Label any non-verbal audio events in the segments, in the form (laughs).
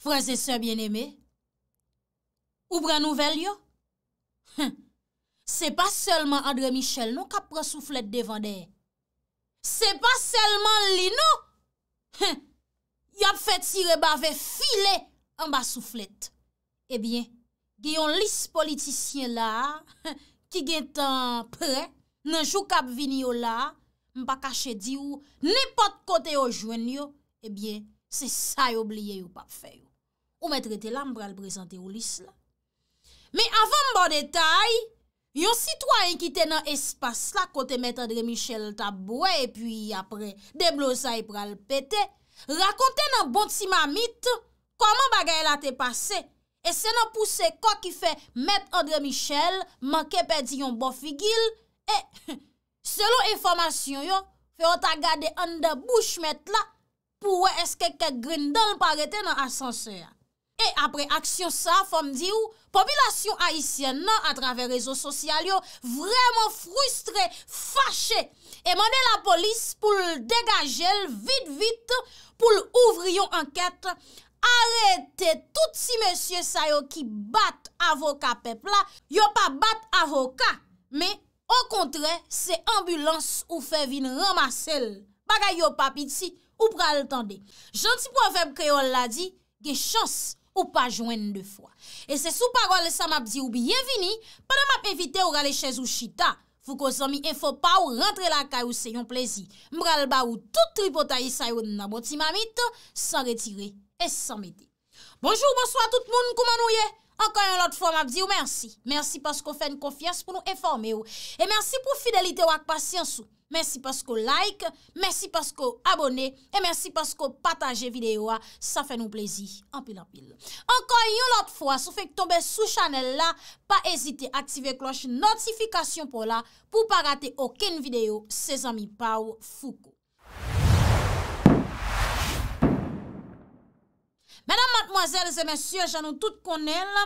Frase se bien eme, ou bran nouvel yo, se pa selman André Michel nou kap pran souflet devande, se pa selman lino, yo ap fet sire bave file an ba souflet. Ebyen, genyon lis politisyen la, ki gen tan pre, nan jou kap vini yo la, mpa kache di ou, nipot kote yo jwen yo, ebyen, se sa yo bliye yo pap feyo. Ou mette rete lam pral prezante ou lis la. Me avan mbo detay, yon sitwa yon ki te nan espas la kote mette Andre Michel tabwe e pi apre deblo sa yon pral pete, rakonte nan bonti ma mit, koman bagay la te pase, e se nan puse kwa ki fe mette Andre Michel, manke pe di yon bo figil, e (laughs) selon informasyon yon, fe yon ta gade an de bouche mette la, pou we eske ke grindel parete nan asanse ya. E apre aksyon sa, fom di ou, popilasyon aisyen nan atrave rezo sosyal yo, vreman frustre, fache, e mwande la polis pou l degaje l, vit vit, pou l ouvri yon anket, arete tout si monsye sa yo ki bat avoka pepla, yo pa bat avoka, me, o kontre, se ambulans ou fe vin ramase l. Paga yo pa piti, ou pra l tende. Janti pou anvem kreol la di, ge chans, Ou pa jwen n de fwa. E se sou parol sa map di ou biyevini, padan map evite ou rale chèz ou chita. Fou ko zan mi enfo pa ou rentre la ka ou se yon plezi. Mbral ba ou tout tripotayi sa yon naboti mamit, san retire e et san mede. Bonjour, bonsoit tout moun kouman ou ye. Anka yon lot fwa map di ou mersi. Mersi pas kon fè n konfias pou nou enfome ou. E mersi pou fidelite ou ak pasyans ou. Mersi pasko like, mersi pasko abone, e mersi pasko pataje videyo a, sa fe nou plezi, anpil anpil. Ankon yon lot fwa, sou fek tobe sou chanel la, pa ezite aktive kloche notifikasyon pou la, pou pa rate oken videyo, se zami pa ou fuko. Mèdam matmoazèl, zè mèsyè, jan nou tout konèl,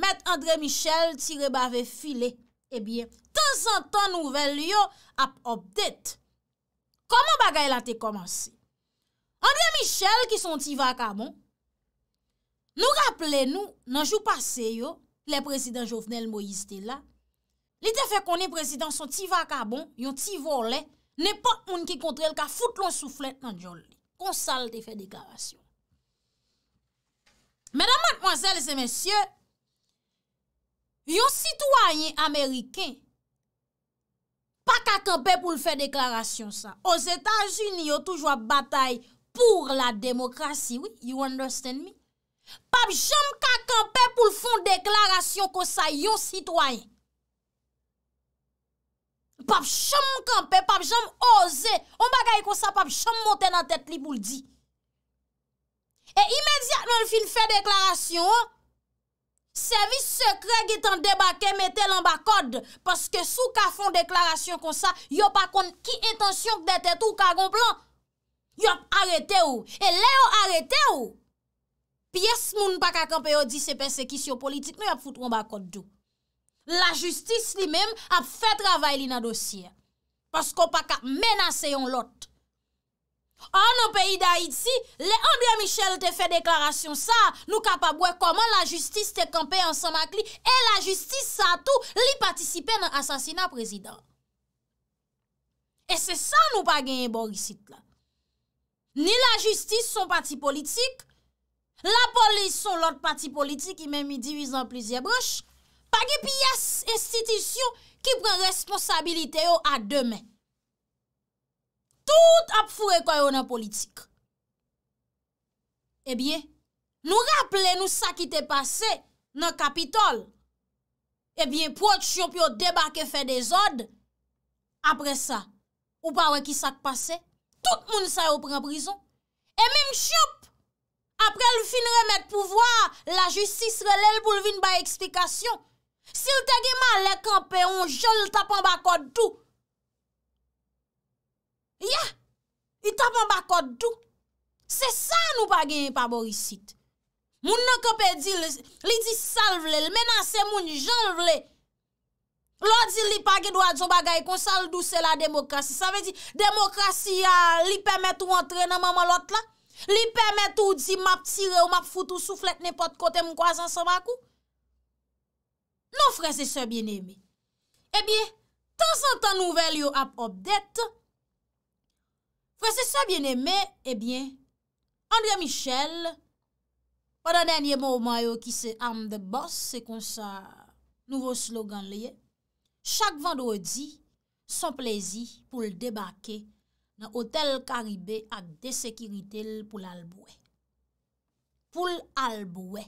mèd André Michel, tire bave file, e eh bie fukou. 500 ton nouvel yo ap obdet. Koman bagay la te komanse? Andre Michel ki son ti vakabon, nou rappele nou nan jou pase yo, le prezident Jovenel Moïse Tela, li te fe konen prezident son ti vakabon, yon ti volen, ne pa moun ki kontrel ka foute lon souflet nan jol li. Konsal te fe dekavasyon. Mèdam mèdman zèl se mèsyè, yon sitwayen amèrikèn, pa kakanpe pou l fè deklarasyon sa. O Zetajuni yo toujwa batay pou la demokrasi, you understand me? Pap, jom kakanpe pou l fon deklarasyon ko sa yo sitwayen. Pap, jom kakanpe, pap, jom oze, o bagay ko sa, pap, jom monte nan tèt li pou l di. E imediat nou l fin fè deklarasyon, yo, Servis sekre gitan debake metel an bakod, paske sou ka fon deklarasyon kon sa, yo pa kon ki etensyon k dete tou ka gon plan, yo pa arete ou, e le yo arete ou. Pyes moun pa kakampe yo di se persekisyon politik, nou ap foutron bakod dou. La justis li mem ap fe travay li nan dosye, pasko pa ka menase yon lote. An an peyi da iti, le ambya michel te fe deklarasyon sa, nou kapabwe koman la justis te kampe ansan makli, e la justis sa tou li patisipe nan asasina prezident. E se sa nou pa genye borisit la. Ni la justis son pati politik, la polis son lot pati politik, ki men mi divizan plizye broch, pa gen pi yas institisyon ki pren responsabilite yo a demen. Tout ap fure kwa yon an politik. Ebyen, eh nou rappele nou sa ki te pase nan kapitol. Ebyen, eh pwot chyomp yo deba ke fe de zod. Apre sa, ou pa wè ki sa ki pase, tout moun sa yo pren prison. E eh, mè m chyop, apre l fin remèk pou vwa, la jistis relel pou l vin ba eksplikasyon. Sil tegeman lè kampè, on jol tapan ba kod tou. Ya, yi tap an bakot dou. Se sa nou pa genye pa borisit. Moun nan kepe di li di sal vle, menan se moun jan vle. Loi di li pa genye dwa djon bagay kon sal dou se la demokrasi. Sa ve di demokrasi ya li pemet ou antre nan maman lot la. Li pemet ou di map tire ou map foute ou soufflet ne pot kote mou kwa zan sa bakou. Non fre se se bien eme. Ebyen, tan san tan nou vel yo ap obdette, Mwen se sa bien eme, ebyen, André Michel, padan enye mou mayo ki se am de bos, se kon sa nouvo slogan liye, chak vandou di, son plezi pou l debake na hotel karibè ak desekiritel pou l albouè. Pou l albouè.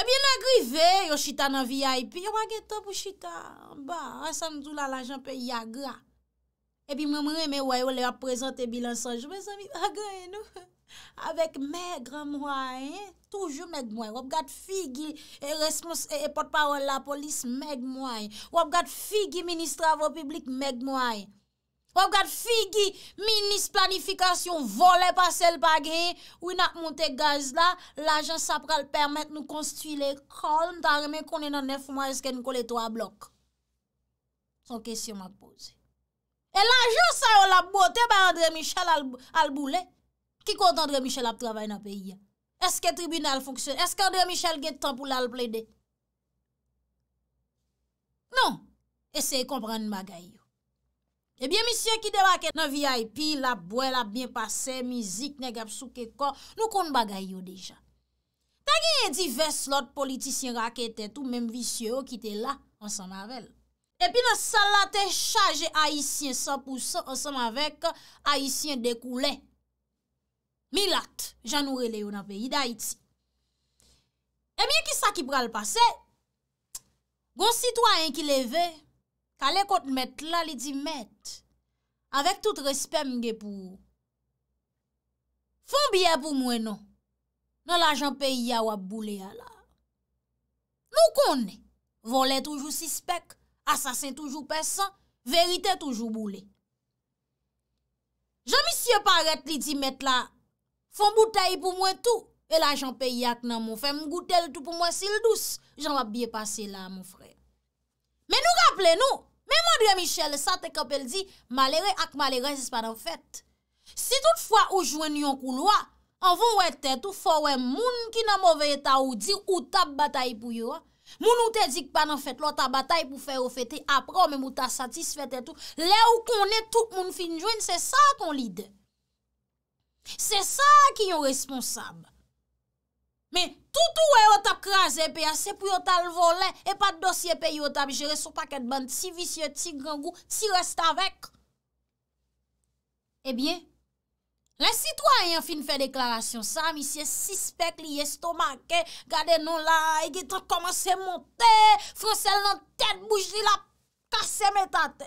Ebyen eh nagrive, yo chita nan viya epi, yo wage to pou chita, ba, asan dula la janpe yagra. E pi mwen mwen mwen mwen woy woy woy le ap prezante bilansan. Jwè zami, agwen nou. Awek meg ramoyen, toujou megmoyen. Wop gat figi e respons, e potpawon la polis megmoyen. Wop gat figi ministra vopublik megmoyen. Wop gat figi, minis planifikasyon, volè pa sel pagè. Ou inak monte gaz la, la jan sapral permèk nou konsti le kolm. Ta remè konen an nef mwen eske nou kol eto a blok. Son kesyon mwen ap pose. E la jou sa yo la bote ba Andre Michel al boule? Ki kont Andre Michel ap travay nan peyi ya? Eske tribunal foksyon? Eske Andre Michel gen tan pou la al ple de? Non, eseye kompran nan bagay yo. Ebyen misye ki debake nan VIP, la bwe, la bien pase, mizik, negap souke kon, nou kon bagay yo deja. Ta genye di ves lot politisyen rakete, tou menm visye yo ki te la, an san mavel. epi nan salate chaje aisyen 100% ansanm avek aisyen dekoulen. Milat janoure le yo nan peyi da iti. E eh miye ki sa ki pral pase, gon sitwanyen ki leve, kalen kont met la li di met, avek tout respen mge pou non. ou. Fon biye pou mwenon, nan la janpe ya wap boule ya la. Mou konen, volen toujou sispek, Asasin toujou pesan, verite toujou boule. Je misye paret li di met la, fon boutay pou mwen tou, e la jan pe yak nan moun, fe m goutel tou pou mwen sil dous, jan wap biye pase la moun frey. Men nou rappele nou, men mandre Michel sa te kapel di, malere ak malere se se pa dan fèt. Si toutfwa ou jwen yon kou lwa, an von wè tèt ou fò wè moun ki nan mou veye ta ou di ou tab batay pou yon, Moun ou te dik pa nan fèt, lò ta batay pou fè ro fètè, apro mè mou ta satis fètè tout, lè ou konè tout moun finjwen, se sa kon lidè. Se sa ki yon responsab. Mè tout ou e otap krasè pe, se pou yon tal volè, e pat dosye pe yon otap jere sou pakèd ban, si visye, si grangou, si resta vek. Ebyen? Eh La sitwanyan fin fè deklarasyon sa, misye sispek li estomake, gade nou la, egit an komanse monte, fransèl nan tèt bouj li la kase metate.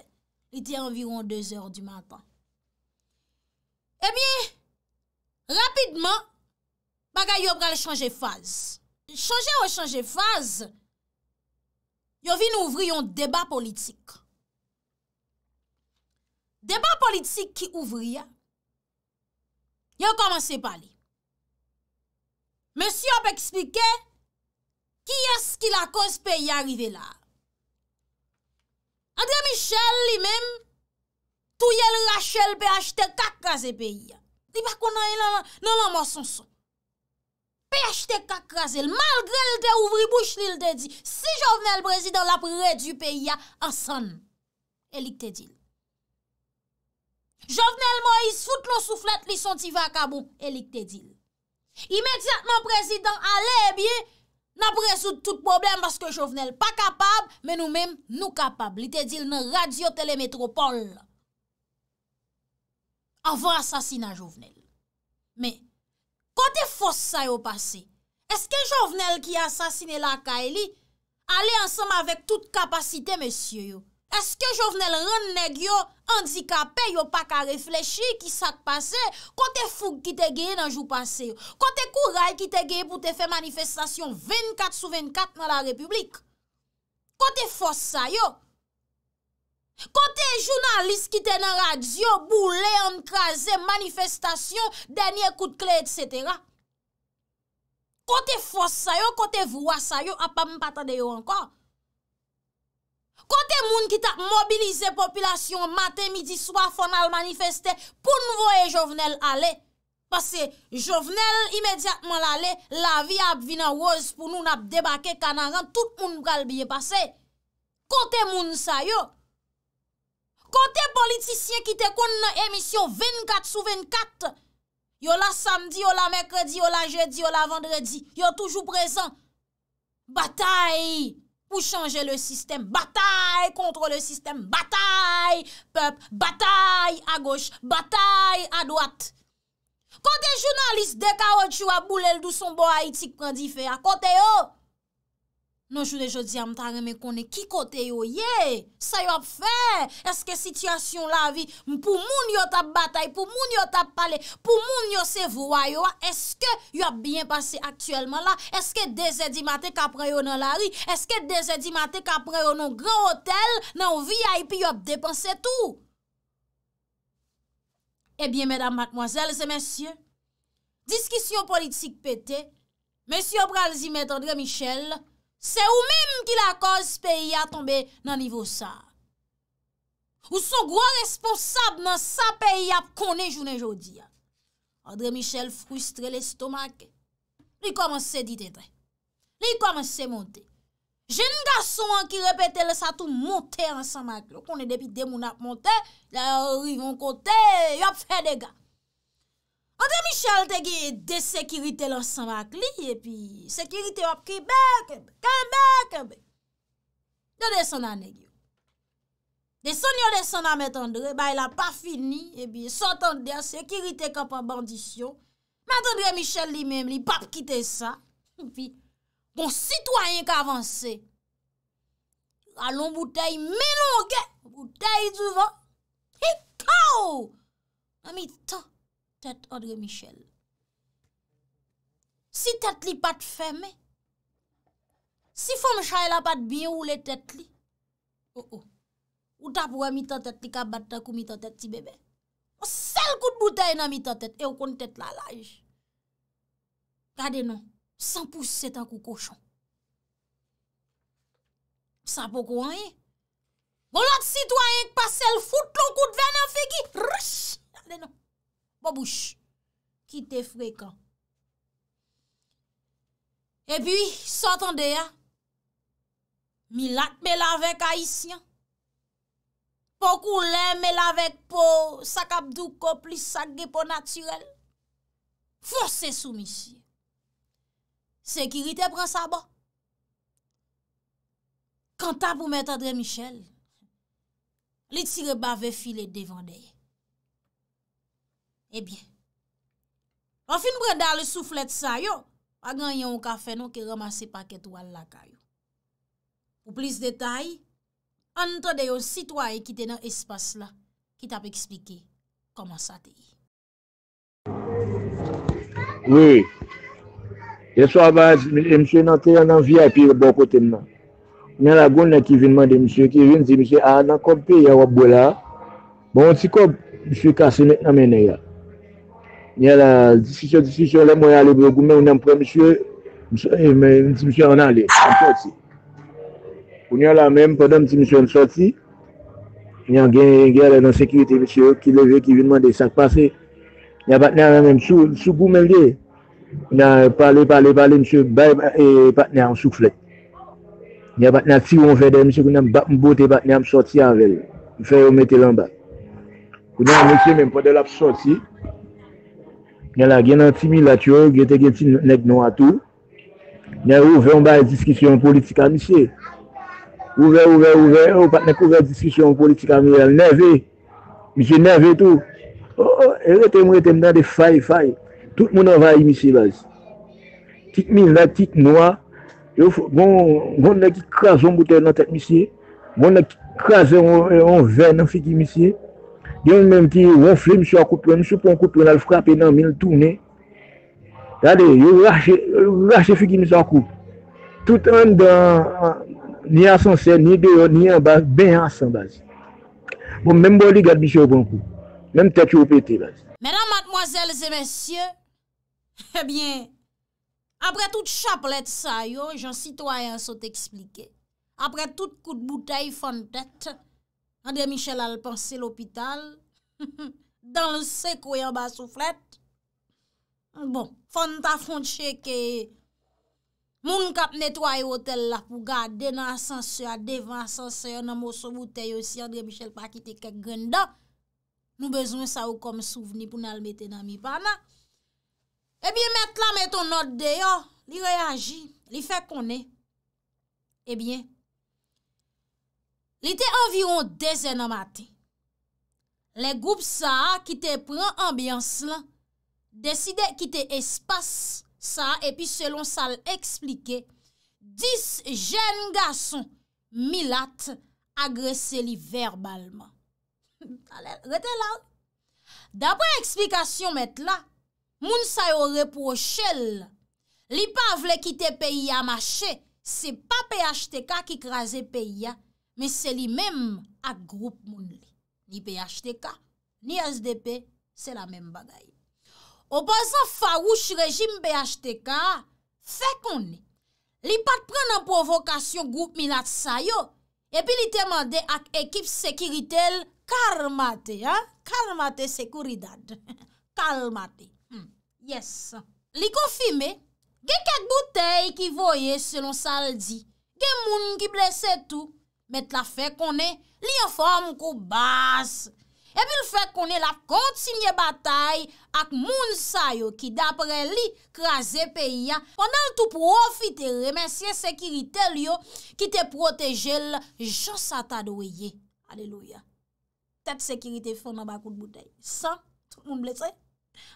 Iti an viroun 2 or di matan. Ebi, eh rapidman, bagay yo bral chanje faz. Chanje ou chanje faz, yo vi nou ouvri yon deba politik. Deba politik ki ouvri ya, Yon komanse pali. Men si yon pe eksplike, ki eski la kos pe yon arrive la? André Michel li men, tou yel Rachel pe achete kakraze pe yon. Di bako nan yon nan nanman son son. Pe achete kakraze, malgre l de ouvri bouch li l de di, si jovenel prezidon la pre du pe yon ansan, elik te di l. Jovenel Moïse foute lò souflet li son ti va kabou elik te dil. Imediatman prezidant ale e bie, nan prezout tout problem baske jovenel pa kapab, men nou men nou kapab. Li te dil nan radio telemetropol. Avon asasina jovenel. Me, kote fos sa yo pase, eske jovenel ki asasine la ka eli, ale ansam avèk tout kapasite mesye yo? Eske jovenel rann neg yo, andikapè, yo pa ka reflechi, ki sa te pase, kote foug ki te geye nan jou pase yo, kote kou ray ki te geye pou te fe manifestasyon 24 sou 24 nan la republik, kote fos sa yo, kote jounalist ki te nan radio, boule, ankrasè, manifestasyon, denye kout kled, et cetera. Kote fos sa yo, kote vwa sa yo, ap pa m patande yo anka. Kote moun ki tap mobilize populasyon mate midi swa fonal manifeste pou nou voye jovenel ale. Pase jovenel imediatman ale la vi ap vina waz pou nou nap debake kanagan tout moun kalbiye pase. Kote moun sa yo. Kote politisyen ki te kon emisyon 24 sou 24. Yo la samdi, yo la mekredi, yo la jedi, yo la vendredi. Yo toujou prezant. Batayi. pou chanje le sistem batay kontre le sistem batay, pep batay a goch, batay a doat. Kote jounalist dek a o tchou a boulel douson bo a itik kwen di fe a oh! kote yo. Nonjou de jodi am tan reme konen ki kote yo ye, sa yop fe, eske sityasyon la vi pou moun yot ap batay, pou moun yot ap pale, pou moun yot se vwayo, eske yop bien pase aktuelman la, eske de zedi mate kaprayo nan la ri, eske de zedi mate kaprayo nan gran hotel, nan vi aipi yop depanse tou. Ebyen eh mèdam makmwazel se mèsyon, diskisyon politik pete, mèsyon pralzi mètandre michel. Se ou mèm ki la koz peyi a tombe nan nivou sa, ou son gro responsab nan sa peyi ap konen jounen joudi a. Andre Michel frustre l'estomake, li komanse dit etre, li komanse monte. Je nga son an ki repete le sa tou monte ansan maklo, konen depi demoun ap monte, la rivon kote, yop fè dega. Andre Michel te ge de sekirite lansan wak li, e pi sekirite wap ki beke, kan beke be. De son yo de son anegyo. De son yo de son ane tendre, ba il a pa fini, e pi son tendre sekirite kapan bandisyon. Mwen tendre Michel li menm li, pap kite sa. E pi, bon sitwayen ka avanse. Alon boutei menon ge, boutei duvan, hi kao! Ami ta, Tèt Odre Michel. Si tèt li pat fèmè, si fòm chay oh, oh. bon, la pat biye ou le tèt li, ou ou, ou tap wè mi tèt tèt li kabat takou mi tèt tèt ti bebe. O sel kout boutei nan mi tèt tèt, e ou kon tèt la laj. Kade nan, san pousse tan kou kouchon. San pokou an ye. Bolot sitwa yen kwa sel, fout lon kout vè nan feki. Rish, kade nan. Pou bouch, ki te frekan. E pi, sotan de ya, mi lak me lavek a isyan, pou kou len me lavek pou sakap du kop li sakge pou naturel. Fos se sou misi. Sekirite pran sa ba. Kantan pou mète André Michel, li tire bave filet devan de ya. Ebyen, eh pa fin bre da le souflet sa yo, pa ganyan non, ou kafe nou ki ramase paket ou al laka yo. Ou plis detay, an to de yo sitwaye ki te nan espas la, ki ta pe eksplike koman sa te yi. Wey, e swabaz, e msye nan te yon nan viyay pi yon bon kote mna. Nyen la goun nan kivinman de msye, kivin di msye a nan kompe yon wap bola, ba yon ti kob msye kase net nan menen ya. Ni ala disisyon disisyon le mwen alè bè goumen, unè mpren msye, msye anan lè, anpè sè. Unè ala mè mpren msye anpè sè, unè gen gen alè nan sekwite msye, ki leve, ki vide mwen de sakpase, unè batnen anmè msye, soukou mè vde, unè pale pale pale msye, bay patnen eh, an souk flè. Unè batnen ti ouon vè de msye, unè bat mbote batnen anpè sè, anvel, mfè oumè te lan bak. Unè anmè msye mè mpren anpè sè, Nye la gen an timi la tyon, gen te gen ti neg nwa tou. Nye ouve an bay diskisyon politika misye. Ouve, ouve, ouve, ouve, patne kouve diskisyon politika mi. Nye ve, misye nye ve tou. Oh, oh, e rete mou rete mda de fay, fay. Tout moun an va yi misye baz. Tik mi la, tik nwa. Bon, bon ne kik kras an gouten nan tek misye. Bon ne kik kras an ven nan fik yi misye. Yon mèm ki yon flè msè a koupè, msè pou an koupè nan frapè nan mèm lè tounè. Tade, yon rache fè ki msè a koupè. Tout an dan, ni a san sen, ni deyon, ni a bas, ben a san bas. Bon, mèm boli gad bichè ou ban koupè. Mèm tèk yo pètè bas. Mèdèm matmoazèl zè mèsyè, (laughs) ebyen, eh apre tout chap let sa yo, jan sitwayan sot eksplike, apre tout kout boutè yifan tèt tèt, André Michel al panse l'hopital, (laughs) danse kou yon basoufret. Bon, fonte a fonte che ke, moun kap netwaye hotel la pou gade nan asanse ya, devan asanse ya nan mou souboute yo si André Michel pa kite ke ganda. Nou bezon sa ou kom souveni pou nan al mette nan mi pana. Ebyen mette la mette ou not de yo, li reyaji, li fek konen. Ebyen, Li te environ dezen an mati. Le goup sa ki te pren ambyans la, deside ki te espase sa, epi selon sa l'explike, dis jen gason milat agrese li verbalman. (laughs) Ale, rete la. Dapre eksplikasyon met la, moun sa yo reproche l. Li pa vle kite peyi a mache, se pa pey achete kak ikraze peyi a. mi se li menm ak group moun li. Ni BHTK, ni SDP, se la menm bagay. O bazan fawouch rejim BHTK, fekouni. Li pat pren an provokasyon group milat sayo, epi li temade ak ekip sekiritel kalmate. Kalmate sekuridad. (laughs) Kalmate. Hmm. Yes. Li konfime, ge kek boutei ki voye selon saldi, ge moun ki blese tou, Met la fe konen liye form kou bas. Ebi l fe konen la kont sinye batay ak moun sa yo ki dapre li krasen pe ya. Ponan l tou profite remensye sekirite liyo ki te proteje l josa ta doye. Aleluya. Tet sekirite fon maba kout boute. San, moun blese.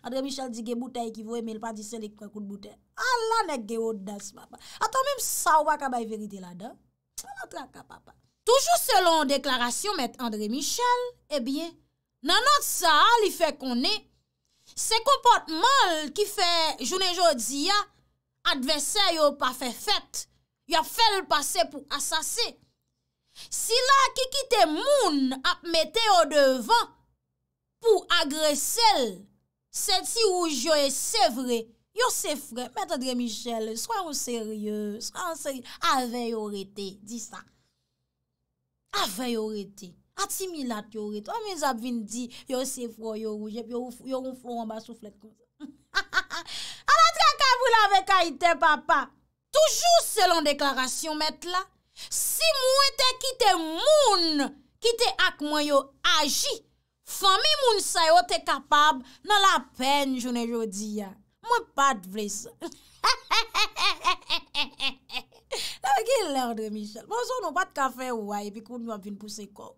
Andre Michel di ge boute ekivoye men l pa di sele kwa kout boute. Ala ne ge odas maba. Ata mèm sa waka bay verite la dan. Ala tra ka papa. Toujou selon deklarasyon mèt Andre Michel, ebyen nanot sa li fè konè, se kompotman ki fè jounen jodi ya, advesè yo pa fè fèt, yo fè l'passe pou asase. Si la ki kite moun ap mette yo devan pou agresèl, sè ti ou jo e sèvre, yo sèvre, mèt Andre Michel, swan ou sèrye, avè yo rete, di sa. Afen yo rete, ati milat yo rete. A mi zabvin di, yo se fwo yo ou jep, yo ou fwo yon basou flek kou. A la (laughs) di akavou la vek a ite papa, Toujou selon deklarasyon met la, Si mwen te kite moun, kite ak mwen yo aji, Fami moun sayo te kapab, nan la pen jounen jodi ya. Mwen pat vle se. (laughs) La wè gen lè rdre, Michel. Bonso, nou bat kafe wè, epi koun nou ap vin pou se kò.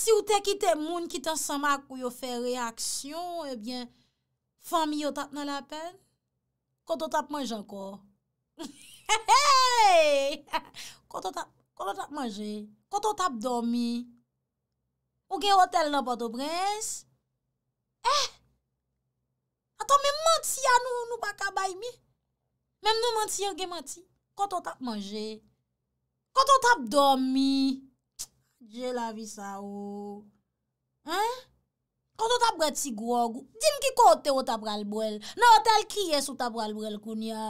Si ou te kite moun, kite ansama akou yo fè reaksyon, ebyen, eh fami yo tap nan la pen, koto tap manj ankò. (laughs) (laughs) Koto tap manjè, koto tap domi, ou gen otel nan bado brez, eh, Aton men manti anou ah, anou baka bay mi. Men men manti anou gen manti. Koto tap manje. Koto tap dom mi. Je la vi sa ou. Oh. Ha? Koto tap bret si gwo gwo. Din ki kote wotap ralbwel. Na non, otel ki yes wotap ralbwel koun ya.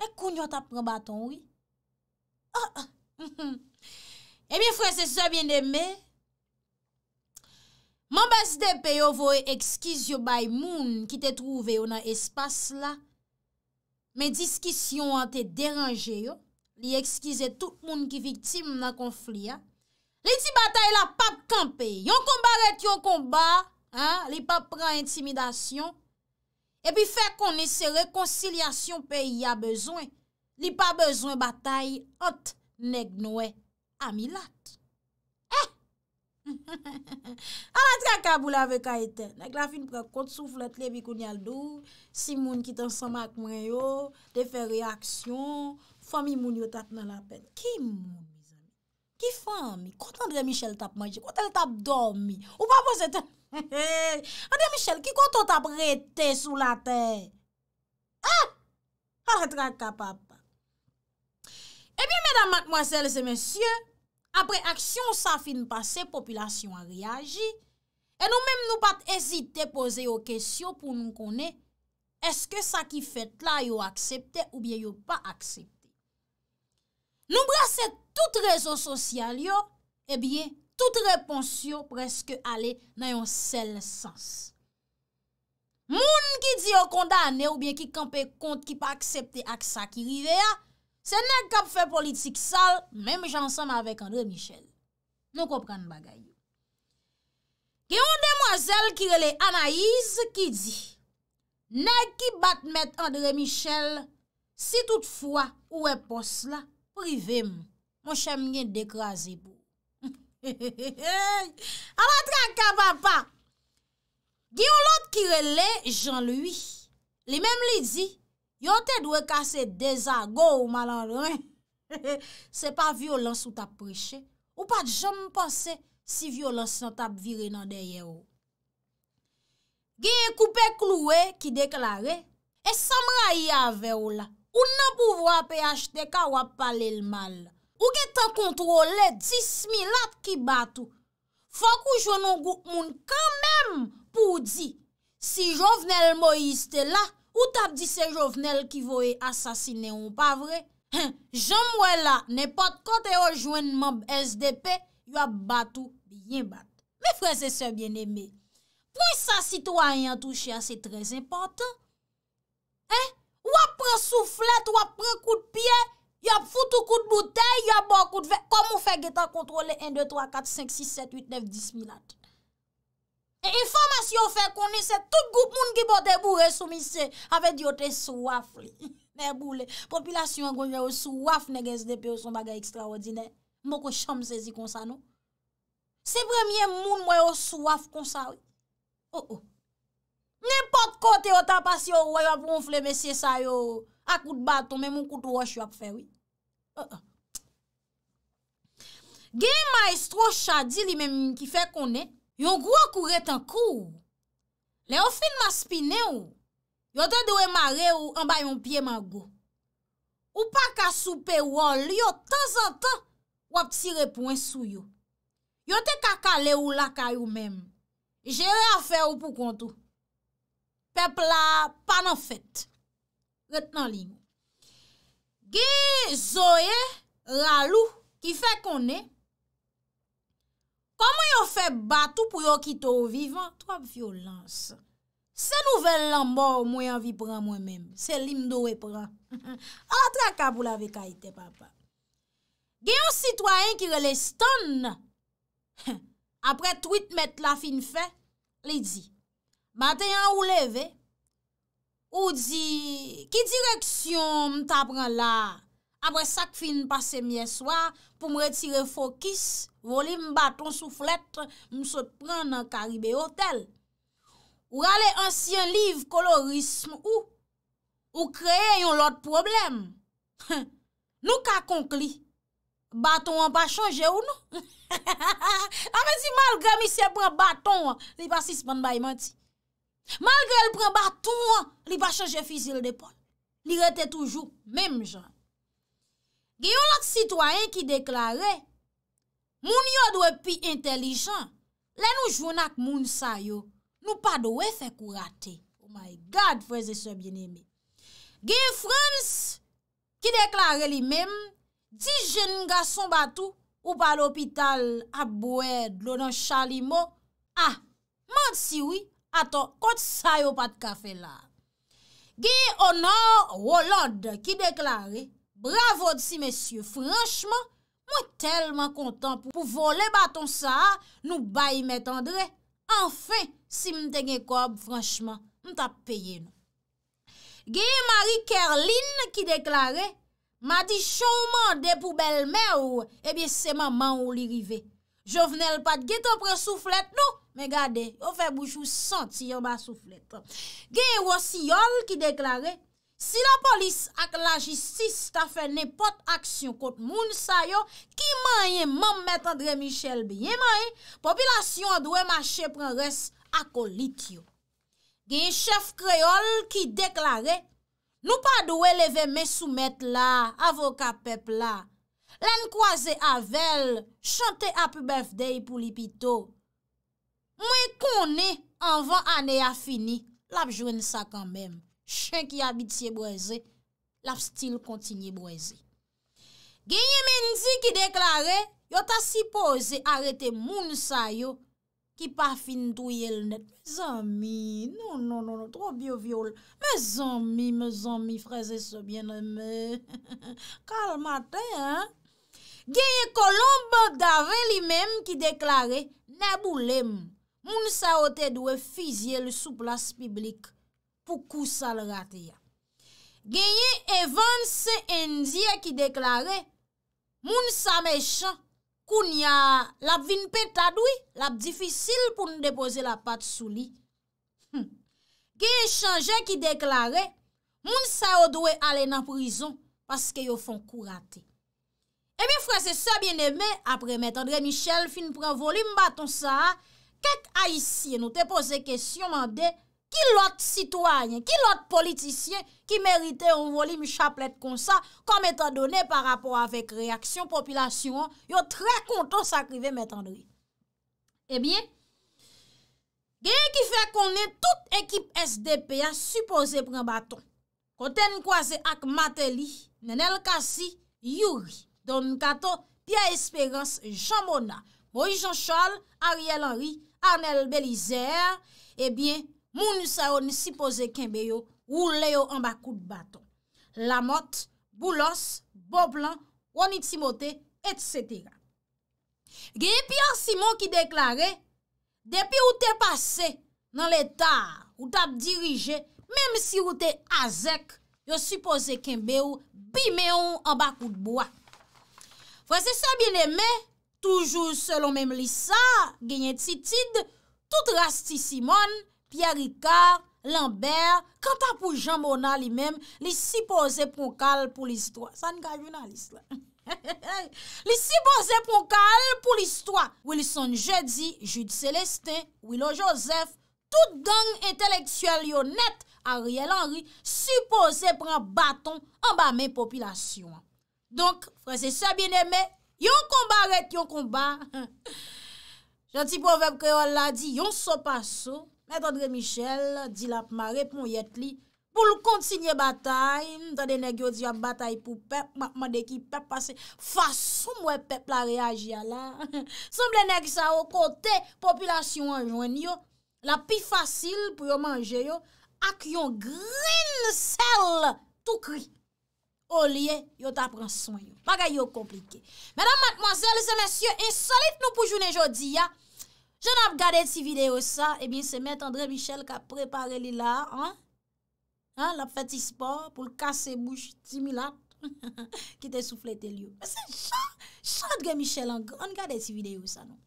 E eh, koun yo tap pran baton ou. Ah, ah. (laughs) E eh mi fwese se bien deme. Man bas de pe yo vo e ekskiz yo bay moun ki te trouve yo nan espas la. Men diskisyon an te deranje yo, li ekskize tout moun ki viktim nan konfli ya. Li ti batay la pap kampe, yon komba let yon komba, li pap pran intimidasyon. E pi fe konese rekonsylyasyon pe ya bezwen, li pa bezwen batay ot neg noue amilat. Ha ha ha ha, a la trak kabou lave ka eten. Nèk la fin prek kont souflet, lebi koun yal dur. Simon kit ansan mak mre yo, de fe reaksyon. Fami moun yo tat nan la pen. Ki moun, ki fami, kont André Michel tap manje, kont el tap dormi. Ou pa bo se tan, he he. (laughs) André Michel, ki kont on tap rete sou la ten. Ha ha ha, a la trak kab pa. E bi mena matmwa sel se men syen. apre aksyon sa fin pase, populasyon a reagi, e nou menm nou pat ezite pose yo kesyon pou nou konen, eske sa ki fet la yo aksepte ou bien yo pa aksepte. Nou brase tout rezon sosyal yo, e bien tout repons yo preske ale nan yon sel sens. Moun ki di yo kondane ou bien ki kampe kont ki pa aksepte ak sa ki rivea, se ne kap fè politik sal, mèm jansan avèk André Michel. Nou kopran bagay. Ki yon demwazèl ki rele Anaïs ki di, ne ki batmèt André Michel, si toutfwa ouè e pos la, privèm, mò chèm nye dekrasè pou. A (laughs) la trang kava pa, ki yon lot ki rele Jean Louis, li mèm li di, Yon te dwe kase dezago ou malan rwen, (laughs) se pa violans ou tap preche, ou pat jom panse si violans nan tap vire nan deye ou. Genye koupe kluwe ki deklare, e samra yi ave ou la, ou nan pouvwa pe achete ka wap pale l mal, ou genye tan kontrole dismi lat ki batou, fok ou jounon gout moun kanmem pou di, si jovnel mo yiste la, Ou tap di se jovenel ki vo e asasine ou pa vre, jom wè la, nepot kote yo jwen mab SDP, yo ap bat ou bien bat. Me frese se bien eme, pou y sa sitwanyan touche a, se trez importan. Eh, wap pre souflet, wap pre kout piye, yo ap foutou kout boute, yo ap bon kout ve, kom ou fe getan kontrole 1, 2, 3, 4, 5, 6, 7, 8, 9, 10, 1000 atou. E informasyon fè konen se tout goup moun ki bote bou re soumise avè diote sou waf li. (laughs) Ne bou le, popilasyon konye ou sou waf ne gen sdp ou son bagay ekstrawodine. Mok ou cham sezi kon sa nou. Se premye moun mwen ou sou waf kon sa ou. Ou oh, ou. Oh. Nen pot kote ou tapasyon woy ap ronfle mesye sa yo akout baton men moun koutou wosh yo ap fè ou. Ou oh, ou. Gen maestro chadi li menm ki fè konen. Yon gwa kou reten kou, le yon fin ma spine ou, yon ten dewe mare ou ambay yon pie ma go. Ou pa ka soupe wol, yon ten zan ten wap ti repwen sou yo. Yon ten kakale ou laka yo menm, jere afer ou pou kontou. Pep la panan fet, retenan li. Ge zoye lalou ki fe konen, Kwa mwen yo fe batou pou yo kito ou vivan, to ap violans. Se nouvel lambor mwen yo vi pran mwen menm, se lim do we pran. A tra kap ou la ve kaite, papa. Gen yon sitwayen ki rele ston, (laughs) apre tweet met la fin fe, li di, baten yon ou leve, ou di, ki direksyon mta pran la? apre sak fin pase miye swa pou mwetire fokis, volim baton sou flet mwesot pren nan karibè hotel. Ou ale ansyen liv kolorisme ou, ou kreye yon lot problem. (laughs) Nou ka konkli, baton wan pa chanje ou nou? (laughs) Ame si malgre mi se pren baton, li pa sispan bayman ti. Malgre li pren baton, li pa chanje fizil depon. Li rete toujou, mem jan. Gye yon lak sitwayen ki deklare, moun yon dwe pi entelijan, lè nou jounak moun sayo, nou pa dwe fek ou rate. Oh my God, Frésé Seu Bien-Aimé. Gye Frans, ki deklare li mèm, di jen nga son batou, ou pa l'opital, ap boèd, lò nan chali mo, ah, man siwi, ato kòt sayo pat kafe la. Gye Onor Rolande, ki deklare, Bravo di si mesye, franchman, mwen telman kontan pou vole baton sa, nou bayi metandre. Anfen, si mwen te gen kob, franchman, mwen tap peye nou. Gen yon Mari Kerlin ki deklare, ma di chouman de pou bel men ou, ebyen eh seman man ou li rive. Jo vnen l pat, gen ton pre souflet nou, men gade, ou fe boujou sant si yon ba souflet. Gen yon Osiyol ki deklare, Si la polis ak la jistis ta fe nepot aksyon kote moun sa yo, ki manye mam met Andre Michel biye manye, popilasyon dwe mache pran res ak o lit yo. Genye chef kreol ki deklare, nou pa dwe leve me soumet la, avoka pep la, len kwa ze avel, chante ap bevdey pou li pito. Mwen kone anvan ane a fini, labjwen sa kanbem. chen ki abitie breze, laf stil kontinye breze. Genye menzi ki deklare, yo ta sipoze arete moun sa yo, ki pa fin touye l net. Me zami, non, non, non, non tro biyo viol, me zami, me zami, freze se bien eme. (laughs) Kalmate, hein. Genye kolombo daven li mem ki deklare, nebulem, moun sa yo te dwe fizye l souplas piblik. pou kousal rate ya. Genye evans en diye ki deklare, moun sa mechan, koun ya lab vin petadoui, lab difisil pou nou depose la pat sou li. Hm. Genye chanje ki deklare, moun sa ou dwe ale nan prizon, paske yo fon kou rate. Eh e mi fwese sa bieneme, apre met Andre Michel, fin pran volim baton sa, ket a isye nou te pose kesyon mande ki lot sitwanyen, ki lot politisyen, ki merite yon volim chaplet kon sa, kon metan donen par rapport avèk reaksyon, populasyon, yon tre konton sakrive metan dri. Ebyen, eh gen ki fe konen tout ekip SDP a suppose pren baton, kote nkwaze ak mateli, nenel kasi, yuri, don kato, pya esperans, jambona, Mojjanshol, Ariel Henry, Arnel Belizer, ebyen, eh moun sa yo nisipoze kembe yo ou le yo an bakout baton. Lamot, Boulos, Boblan, Onitimote, et cetera. Genye pi Arsimon ki deklare, depi ou te pase nan l'Etat ou ta dirije, mem si ou te azek, yo sipoze kembe yo bi meyon an bakout boa. Fwese sa bieneme, men, toujou selon mem lisa, genye titid, tout rasti Simon, Pierre Ricard, Lambert, Kantapou Jean Bonnard li mèm, li sipose pou kal pou l'histoire. San gajou nan l'histoire. Li (laughs) sipose pou kal pou l'histoire. Wilson Jeudy, Jude Celestin, Willow Joseph, tout gang inteleksuel yo net, Ariel Henry, sipose pou an baton an ba men popilasyon. Donk, frese se bin eme, yon konba ret, yon konba. Janti povep kreol la di, yon sopa sou, Met Andre Michel, di la pou mare pou mwen yet li, pou loun kontsigne batay, tan dene ki yon diyan batay pou pep, ma deki pep pase, fason mwen pep la (laughs) reaj ya la. Somen dene ki sa ou kote, populasyon anjwen yo, la pi fasil pou yo manje yo, ak yon grin sel tou kri. O liye, yo ta pran son yo, baga yo komplike. Mèdam matmoazèl, lise mèsyon insolite nou pou jounen jodi ya, Jan ap gade ti video sa, e eh bin se met Andre Michel ka prepare li la, an? An, l ap feti spor pou l kase bouche ti milat, ki (laughs) te souflete li yo. Mwen se jan, jan Andre Michel an gran, gade ti video sa, non?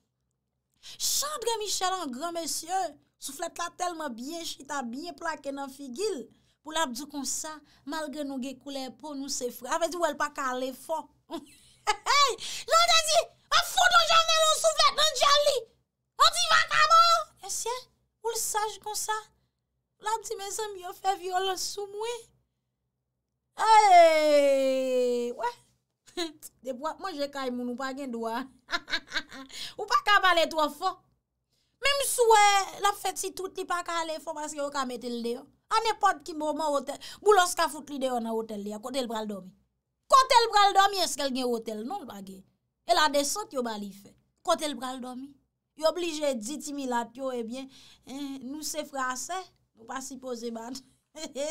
Jan Andre Michel an gran, mesye, souflete la telman byen, chita byen, plake nan figil, pou l ap di kon sa, malge nou ge koule pou nou se fwe. Ape di wèl pa ka ale fon. He he, l an de di, ap foun nou jan men nou souflete nan di al li. O ti va kamo? E sien, ou le saj kon sa? La ti me san mi yo fe violon sou mwe? Eee, wè. De bo, mwen jè kay moun ou pa gen doan. Ou pa kama le to fon. Mem sou wè, la feti tout ni pa kama le fon maske ou ka met el deyo. A ne pod ki mou mwen hotel. Mou los ka foute li deyo nan hotel liya. Kotel bral domi. Kotel bral domi eske el gen hotel. Non l bagi. El a de sot yo bali fe. Kotel bral domi. Yo oblije di ti milat yo ebyen, eh nou se frase, nou pa si pose ban. (laughs) He he,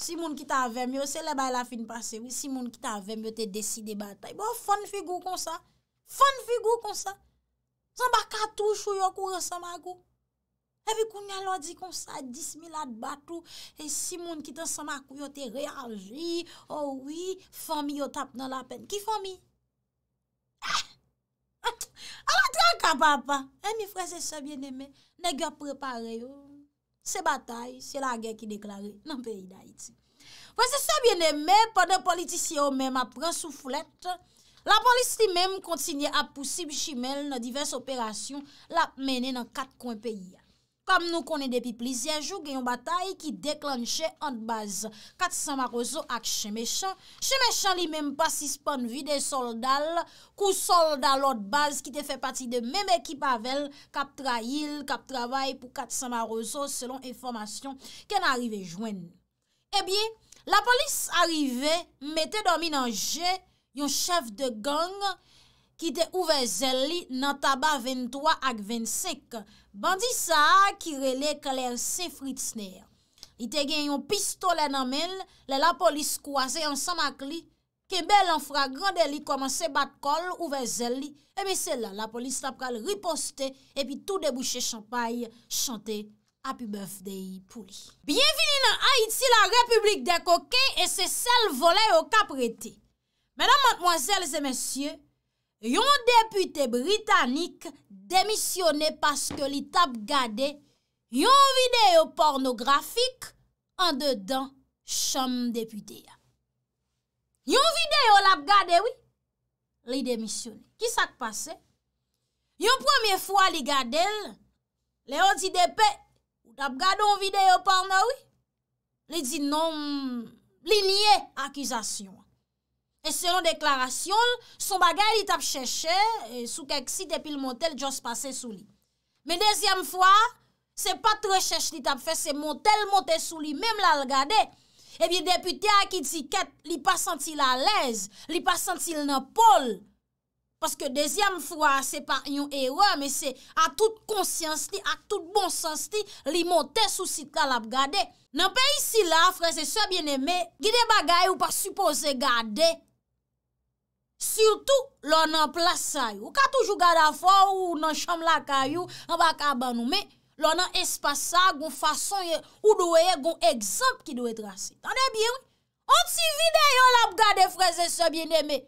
si moun ki ta avèm yo, se le bay la fin pase, si moun ki ta avèm yo te deside batay. Bo, fon figou kon sa, fon figou kon sa, san ba katou chou yo kou resama kou. Evi kou nyalo di kon sa, di ti milat batou, si moun ki ta resama kou yo te reagi, o oh wii, fon mi yo tap nan la pen. Ki fon mi? (laughs) A eh, la tra ka papa, e mi fwese sa bieneme, ne gwa prepare yo. Se batay, se la gen ki deklare nan peyi da iti. Fwese sa bieneme, pwede politisye yo menm apren soufoulet, la politisye menm kontinye ap posib shimel nan divers operasyon la menen nan kat kon peyi ya. Kam nou konen depi plizyej ou gen yon batay ki deklanche anbaz. Kat Samaroso ak Chemechan. Chemechan li menm pasispan vi de soldal. Kou soldal anbaz ki te fe pati de menm ekip avel. Kap tra yil, kap travay pou Kat Samaroso. Selon informasyon ken arive jwen. Ebi, la polis arive, mette dominanje yon chef de gang. ki te ouve zèl li nan taba 23 ak 25, bandi sa ki rele kaler se fritsner. I te gen yon pistole nan men, le la polis kouase yon samak li, ke bel an fragrande li komanse bat kol ouve zèl li, e mi se la la polis tap kal riposte, e pi tou debouche champay chante api bèf dey pou li. Bien vini nan Haiti la Republik de Koke, e se sel vole ou kap rete. Mèdam mèdmoazèl zè mèsyè, Yon depute Britannik demisyone paske li tap gade yon videyo pornografik an dedan chanm depute ya. Yon videyo la ap gade, oui, li demisyone. Ki sa te pase? Yon premye fwa li gade, li an di depe, ou tap gade yon videyo porno, oui, li di non, li nye akizasyon an. E se yon deklarasyon, son bagay li tap cheche e sou keksit epi l motel jos pase sou li. Me dezyam fwa, se pa tre cheche li tap fe, se motel motel sou li, mem la l gade. E bi depute akitiket, li pa senti la lez, li pa senti l nan pol. Paske dezyam fwa, se pa yon erwa, me se a tout konsyans li, a tout bonsans li, li motel sou sit kal ap gade. Nan pe yisi la, frese so bieneme, gide bagay ou pa suppose gade. Sirtou, lò nan plasa yo. Ou ka toujou gada fò ou nan chanm laka yo, an baka banou, men lò nan espasa goun fason yo, ou doweye goun egzamp ki dowe trase. Tande bien? An ti vide yo la bga defreze se bieneme.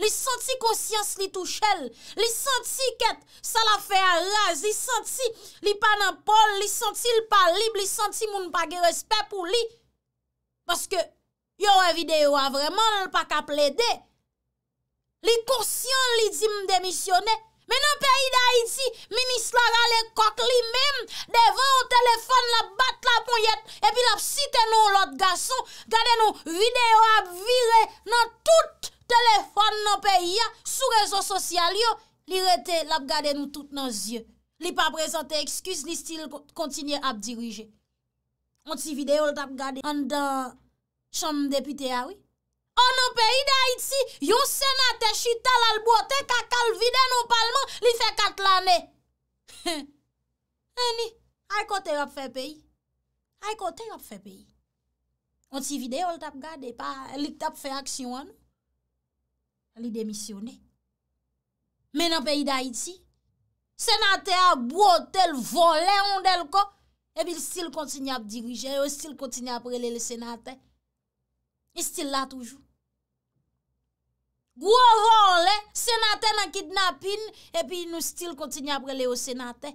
Li santi konsyans li touchel. Li santi ket salafè an razi. Li santi li pananpon, li santi li palib, li santi moun page respè pou li. Paske yo an vide yo a vreman, nan pa ka ple dey. Li kousyon li di m demisyonè. Men an peyi da iti, minis la rale kok li men, devan ou telefon la bat la pou yet, epi la siten nou lot gason, gade nou videyo ap vire nan tout telefon nan peyi ya, sou rezo sosyal yo, li rete la gade nou tout nan zye. Li pa prezante ekskuse, li stil kontinye ap dirije. Mon ti videyo la tap gade an dan chanm depite awi. O nou peyi da iti, yon senate chital al bote kakal vide nou palman li fe katlane. E (laughs) ni, a yon kote yon ap fe peyi? A yon kote yon ap fe peyi? On ti vide, yon tap gade, pa li tap fe aksyon an? Li demisyone. Men nou peyi da iti, senate a bote l vole yon del ko, ebi l stil kontin ap dirije, ebi l stil kontin ap rele l senate. E stil la toujou. Gwo vo le, senate nan kidnapin, epi nou stil kontin ya prele yo senate.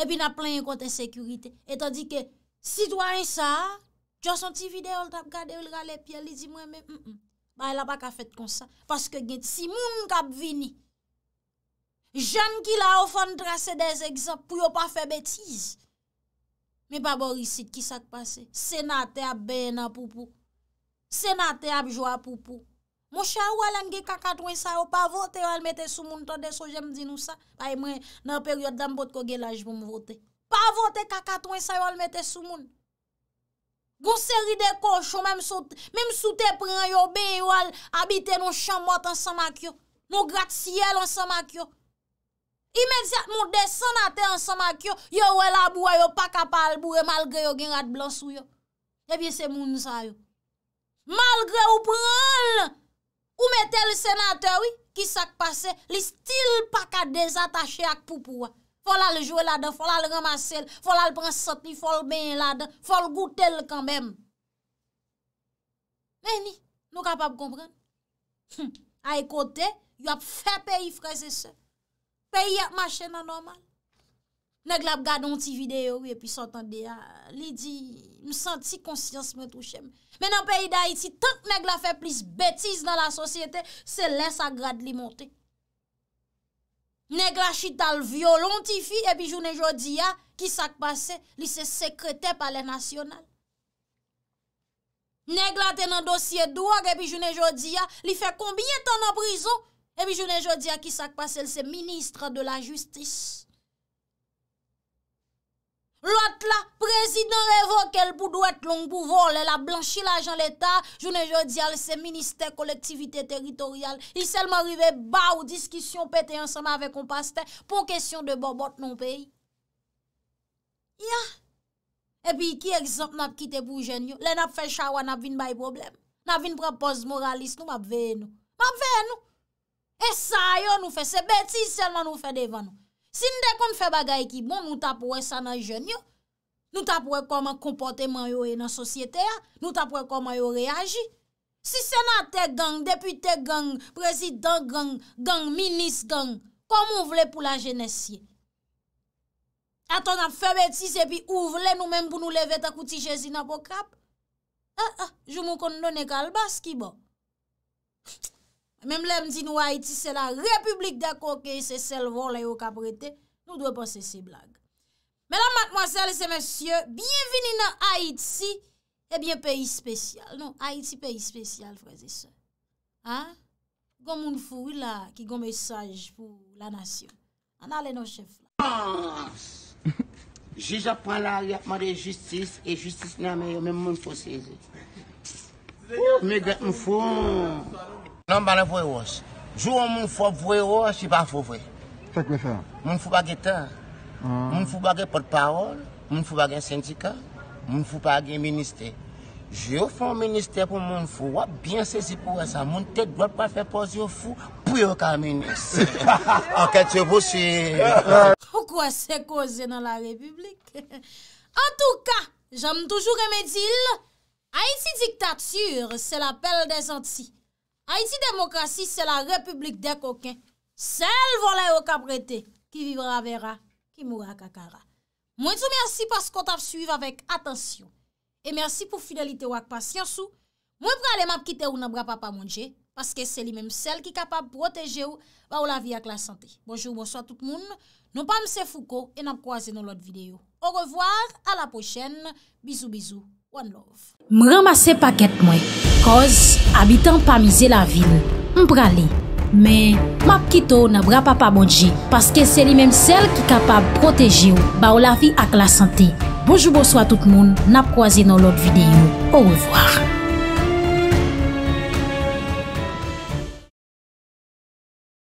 Epi nan plen yon konten sekurite. Etan di ke, sitwa yon sa, jò son ti vide yon tap kade yon rale pye, li di mwen me, m, m, mm, m, mm. ba yon la pa ka fet konsa. Paske gen, si moun kap vini, jen ki la ou fon drase dez egzap, pou yon pa fe betiz. Me pa borisit, ki sak pase? Senate ap beye nan poupou. Senate ap jwa poupou. Monsha ou alen ge kakatoun sa yo pa vote yo almete sou moun tonde sou jem di nou sa. Ay mwen nan peryot dam bot ko gelaj pou mvote. Pa vote kakatoun sa yo almete sou moun. Gon seri de kousho mem soute, mem soute pran yo be yo al habite nou chan mot an samak yo. Nou grat siyel an samak yo. Imediat moun de sanate an samak yo, yo wè la boua yo pa kapal boue malgre yo gen rat blansou yo. Ebi se moun sa yo. Malgre ou pran lè, Ou metèl senatèwi ki sak pase li stil pakadez atache ak poupouwa. Fol al jwe ladan, fol al ramasel, fol al pransatni, fol ben ladan, fol goutel kanbèm. Mèni, nou kapap kompren. A e kote, yo ap fè pe yi freze se. Pe yi ap mache nan normal. Neg la ap gade onti videyo, epi sotan deya, ah, li di, nou santi konsyans men touche men. Men ah, nan peyi da iti, tanke neg la fe plis betiz nan la sosyete, se lè sa grad li monte. Neg la chital violentifi, epi jounen jodi ya, ki sak pase, li se sekrete pa le nasyonal. Neg la ten nan dosye doag, epi jounen jodi ya, li fe konbien ton nan prizon, epi jounen jodi ya, ah, ki sak pase, li se ministra de la justis. Lot la, prezident revoke, el poudou et loun pou vol, el a blanchi la jan l'Etat, jounen jodi al se minister kolektivite teritorial, il selman rive ba ou diskisyon pete ansama avek on paste, pou kesyon de bobote non peyi. Ya, e pi ki egzant map kite pou jen yo, le nap fe chawa nap vin bay problem, nap vin prapoz moralist nou map vey nou, map vey nou. E sa yo nou fe se beti, selman nou fe devan nou. Sin de kon fè bagay ki bon, nou tap wè sa nan jen yo, nou tap wè koman komportèman yo e nan sosyete a, nou tap wè koman yo reagi. Si senate gang, deputè gang, prezident gang, gang, minis gang, kon moun vle pou la jenè siye. A ton ap fè beti se pi ouvle nou menm pou nou leve ta kouti jèzi nan pokap. Ha, ah, ha, joun moun kon nou ne kalba, ski bon. Mem lem di nou Haiti se la republik Dako ke se sel von la yo ka prete Nou dwe pas se se blague Menan mat mwasele se monsye Bienveni nan Haiti Ebyen peyi spesyal Non, Haiti peyi spesyal Gomen fwou la Ki gomen saj pou la nasyon An ale nou chef la Jize pan la Yatman de justice E justice nan me yo Men mwen fwoseze Mwen gaten fwou Non, nan bana vwe os. Jou an moun fwa vwe os, si pa fwe vwe. Fè kwen fè an? Moun fwa bagye tan. Ah. Moun fwa bagye potpawol. Moun fwa bagye syndika. Moun fwa bagye minister. Jou fwa minister pou moun fwa, wap bien sezi pou wè sa. Moun tèk dwa pwa fwe pozi ou fwa pou yo ka minister. Anket che vwos si. Ou kwa se koze nan la republik? An (laughs) tou ka, jame toujou remedil, a iti diktatür se la pel de zanti. Ha iti demokrasi, se la republik dek oken, sel volen ou kaprete, ki vivra vera, ki moura kakara. Mwen sou mersi paskot ap suyve avèk atensyon. E mersi pou fidelite wak pasyansou. Mwen pralè map kite ou nan bra pa pa mounje, paske sel li menm sel ki kapab proteje ou, ba ou la vi ak la sante. Bonjou, monsou a tout moun. Non pa mse fouko, en ap kwa ze nou lot videyo. Ou revoar, a la pochen, bizou bizou. M ramase paket mwen, koz abitan pa mize la vil, m pra li. Men, map kito na bra pa pa modji, paske se li menm sel ki kapab proteji ou, ba ou la vi ak la sante. Bojoubo swa tout moun, nap kwa zi nou lot videyo. Ou revoar.